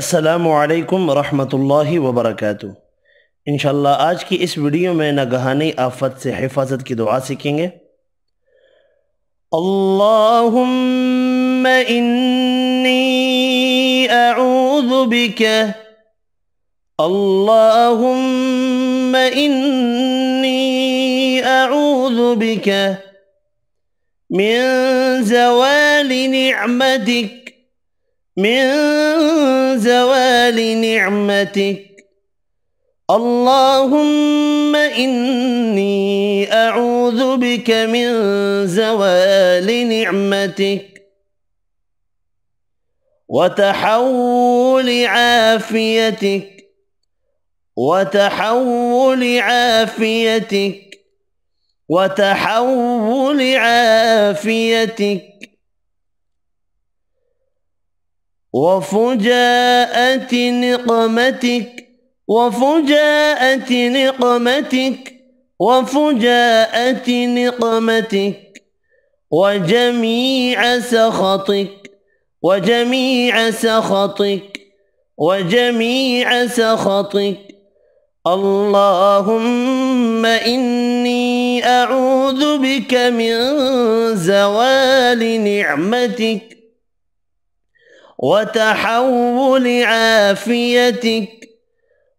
अस्सलाम वालेकुम रहमतुल्लाहि व बरकातुहू इंशाल्लाह आज की इस वीडियो में नगहानी आफत से हिफाजत की दुआ सीखेंगे अल्लाहुम्मा इन्नी अऊज़ु बिका अल्लाहुम्मा इन्नी अऊज़ु बिका मिन ज़वाल निअमतिक من زوال نعمتك اللهم إني أعوذ بك من زوال نعمتك وتحول عافيتك وتحول عافيتك وتحول عافيتك وفجاءة نقمتك وفجاءة نقمتك وفجاءة نقمتك وجميع سخطك وجميع سخطك وجميع سخطك اللهم إني أعوذ بك من زوال نعمتك وتحول عافيتك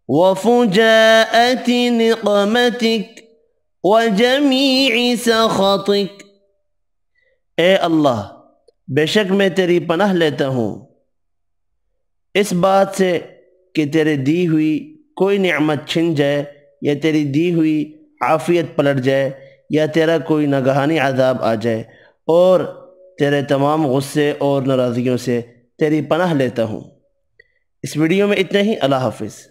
وفجاءة نقمتك وجميع سخطك اے اللہ بے شک میں تیری پناہ لیتا ہوں اس بات سے کہ تیرے دی ہوئی کوئی نعمت چھن جائے یا تیری دی ہوئی عافیت پلٹ جائے یا تیرا کوئی نگہانی عذاب آ جائے اور تیرے تمام غصے اور ناراضگیوں سے तेरी पनाह लेता हूँ इस वीडियो में इतना ही अल्लाह हाफिज़